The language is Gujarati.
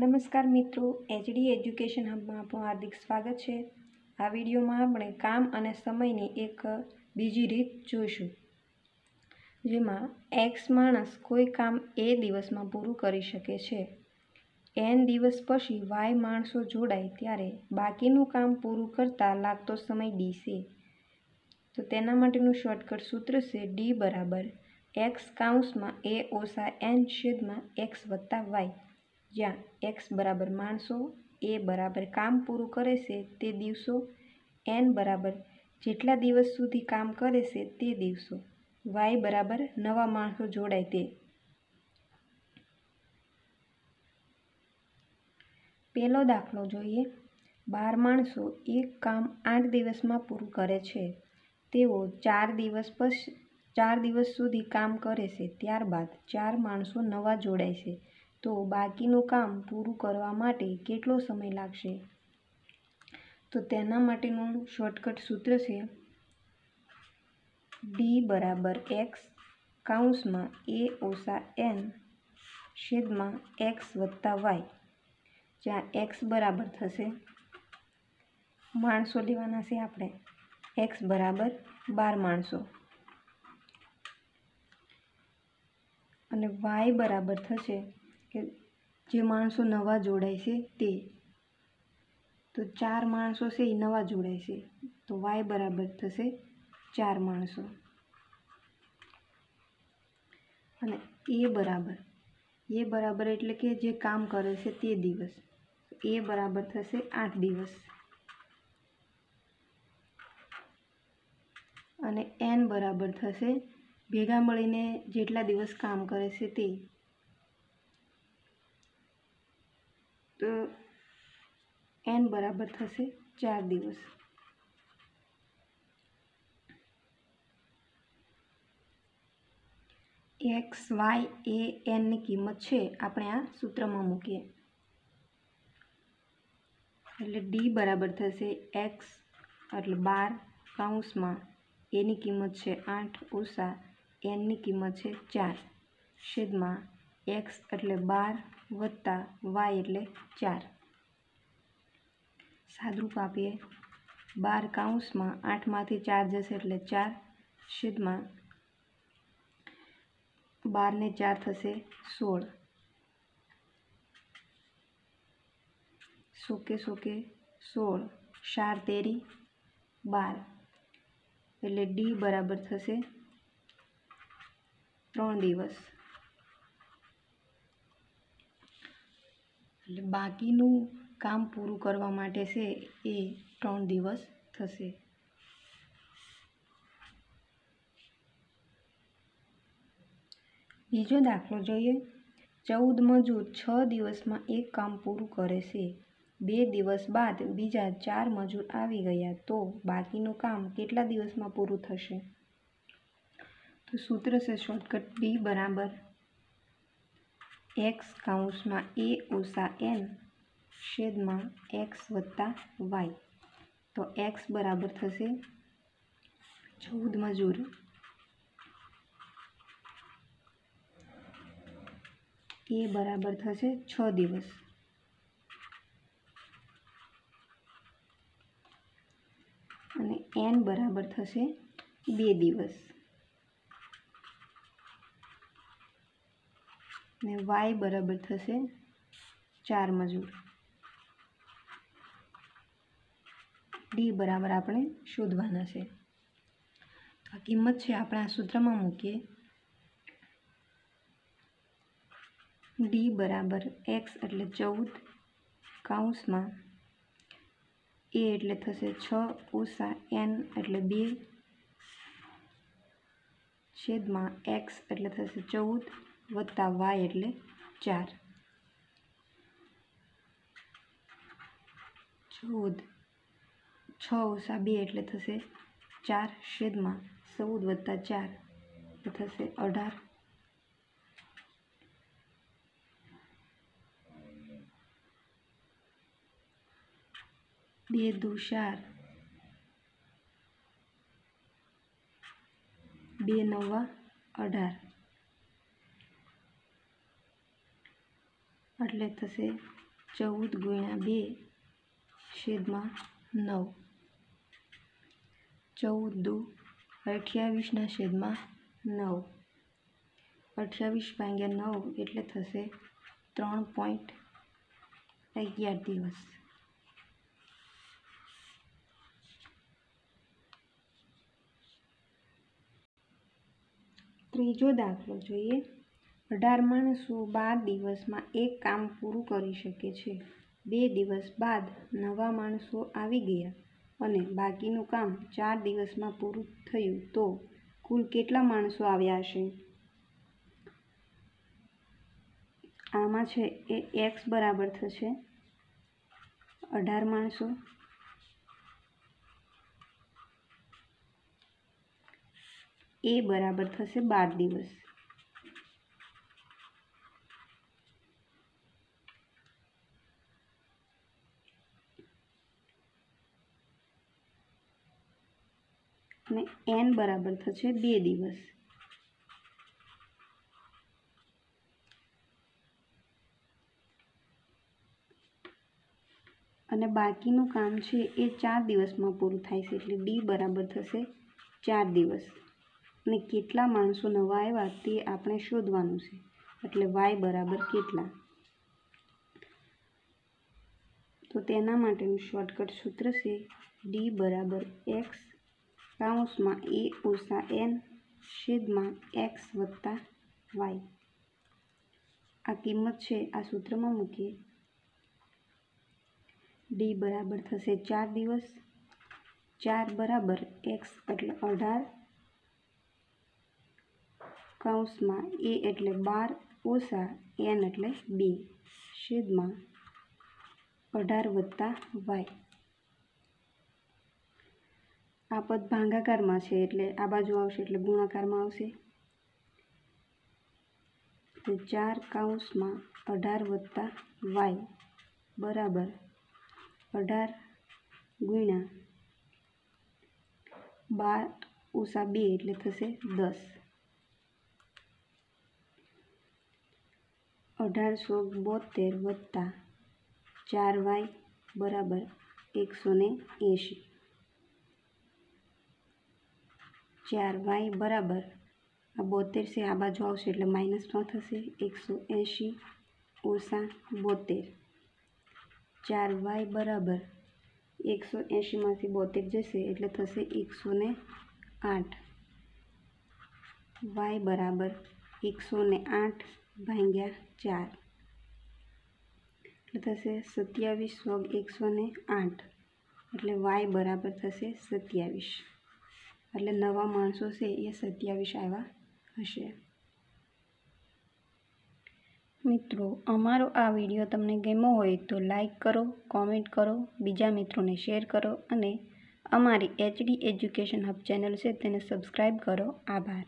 નમસ્કાર મિત્રો એચડી એજ્યુકેશન હબમાં આપણું હાર્દિક સ્વાગત છે આ વિડીયોમાં આપણે કામ અને સમયની એક બીજી રીત જોઈશું જેમાં એક્સ માણસ કોઈ કામ એ દિવસમાં પૂરું કરી શકે છે એન દિવસ પછી વાય માણસો જોડાય ત્યારે બાકીનું કામ પૂરું કરતાં લાગતો સમય ડી છે તો તેના માટેનું શોર્ટકટ સૂત્ર છે ડી બરાબર એક્સ કાઉન્સમાં એ ઓસા એન છેદમાં એક્સ વત્તા વાય જ્યાં એક્સ બરાબર માણસો એ બરાબર કામ પૂરું કરે છે તે દિવસો એન બરાબર જેટલા દિવસ સુધી કામ કરે છે તે દિવસો વાય બરાબર નવા માણસો જોડાય તે પહેલો દાખલો જોઈએ બાર માણસો એક કામ આઠ દિવસમાં પૂરું કરે છે તેઓ ચાર દિવસ પછી ચાર દિવસ સુધી કામ કરે છે ત્યારબાદ ચાર માણસો નવા જોડાય છે તો બાકીનું કામ પૂરું કરવા માટે કેટલો સમય લાગશે તો તેના માટેનું શોર્ટકટ સૂત્ર છે ડી બરાબર એક્સ કાઉન્સમાં એ ઓસા એન છેદમાં એક્સ વત્તા વાય જ્યાં એક્સ બરાબર થશે માણસો લેવાના છે આપણે એક્સ બરાબર બાર માણસો અને વાય બરાબર થશે જે માણસો નવા જોડાય છે તે તો ચાર માણસો છે એ નવા જોડાય છે તો વાય બરાબર થશે ચાર માણસો અને એ બરાબર એ બરાબર એટલે કે જે કામ કરે છે તે દિવસ એ બરાબર થશે આઠ દિવસ અને એન બરાબર થશે ભેગા મળીને જેટલા દિવસ કામ કરે છે તે બરાબર થશે ચાર દિવસ એક્સ વાય એ એનની કિંમત છે આપણે આ સૂત્રમાં મૂકીએ એટલે ડી બરાબર થશે એક્સ એટલે બાર કૌંસમાં એની કિંમત છે આઠ ઓછા એનની કિંમત છે ચાર છેદમાં એક્સ એટલે બાર વત્તા વાય એટલે ચાર સાદરૂપ આપીએ બાર કાઉન્સમાં આઠમાંથી ચાર જશે એટલે ચાર છેદમાં બારને ચાર થશે સોળ સોકે સોકે સોળ ચાર તેરી બાર એટલે ડી બરાબર થશે ત્રણ દિવસ એટલે બાકીનું કામ પૂરું કરવા માટે છે એ ત્રણ દિવસ થશે બીજો દાખલો જોઈએ ચૌદ મજૂર છ દિવસમાં એક કામ પૂરું કરે છે બે દિવસ બાદ બીજા ચાર મજૂર આવી ગયા તો બાકીનું કામ કેટલા દિવસમાં પૂરું થશે તો સૂત્ર છે શોર્ટકટ બી બરાબર એક્સ કાઉન્સમાં એ ઓછા એન છેદમાં એક્સ વત્તા વાય તો એક્સ બરાબર થશે ચૌદ મજૂર એ બરાબર થશે છ દિવસ અને એન બરાબર થશે બે દિવસ ને વાય બરાબર થશે ચાર મજૂર ડી બરાબર આપણે શોધવાના છે આ કિંમત છે આપણે આ સૂત્રમાં મૂકીએ ડી બરાબર એક્સ એટલે ચૌદ કાઉન્સમાં એ એટલે થશે છ ઓછા એન એટલે બે છેદમાં એક્સ એટલે થશે ચૌદ વત્તા વાય એટલે ચાર ચૌદ છ ઓછા બે એટલે થશે ચાર શેદમાં ચૌદ વત્તા ચાર થશે અઢાર બે દુ ચાર બે નવા અઢાર એટલે થશે ચૌદ ગુણ્યા બે છેદમાં નવ ચૌદ દુ અઠ્યાવીસના છેદમાં નવ અઠ્યાવીસ ભાગ્યા નવ એટલે થશે ત્રણ પોઈન્ટ અગિયાર દિવસ ત્રીજો દાખલો જોઈએ અઢાર માણસો બાર દિવસમાં એક કામ પૂરું કરી શકે છે બે દિવસ બાદ નવા માણસો આવી ગયા અને બાકીનું કામ ચાર દિવસમાં પૂરું થયું તો કુલ કેટલા માણસો આવ્યા હશે આમાં છે એ એક્સ બરાબર થશે અઢાર માણસો એ બરાબર થશે બાર દિવસ ને એન બરાબર થશે બે દિવસ અને બાકીનું કામ છે એ ચાર દિવસમાં પૂરું થાય છે એટલે ડી બરાબર થશે ચાર દિવસ અને કેટલા માણસો નવા આવ્યા તે આપણે શોધવાનું છે એટલે વાય બરાબર કેટલા તો તેના માટેનું શોર્ટકટ સૂત્ર છે ડી બરાબર એક્સ કાઉન્સમાં એ ઓછા એન છેદમાં એક્સ વત્તા વાય આ કિંમત છે આ સૂત્રમાં મૂકીએ ડી બરાબર થશે ચાર દિવસ ચાર બરાબર એક્સ એટલે અઢાર કૌંસમાં એ એટલે બાર ઓછા એન એટલે બે છેદમાં અઢાર વત્તા વાય આ પદ ભાંગાકારમાં છે એટલે આ બાજુ આવશે એટલે ગુણાકારમાં આવશે તો ચાર કાઉન્સમાં અઢાર વત્તા વાય બરાબર અઢાર ગુણ્યા બાર ઓછા બે એટલે થશે દસ અઢારસો બોતેર વત્તા ચાર વાય બરાબર એકસો ને એંશી ચાર વાય બરાબર આ બોતેર છે આ બાજુ આવશે એટલે માઇનસ ન થશે એકસો એંશી ઓછા બોતેર ચાર વાય બરાબર એકસો એંશીમાંથી બોતેર જશે એટલે થશે એકસો ને આઠ વાય બરાબર એકસો ને આઠ ભાંગ્યા ચાર એટલે થશે સત્યાવીસ વગ એકસો ને આઠ એટલે વાય બરાબર થશે સત્યાવીસ એટલે નવા માણસો છે એ સત્યાવીસ આવ્યા હશે મિત્રો અમારો આ વિડીયો તમને ગમ્યો હોય તો લાઈક કરો કોમેન્ટ કરો બીજા મિત્રોને શેર કરો અને અમારી એચડી એજ્યુકેશન હબ ચેનલ છે તેને સબસ્ક્રાઈબ કરો આભાર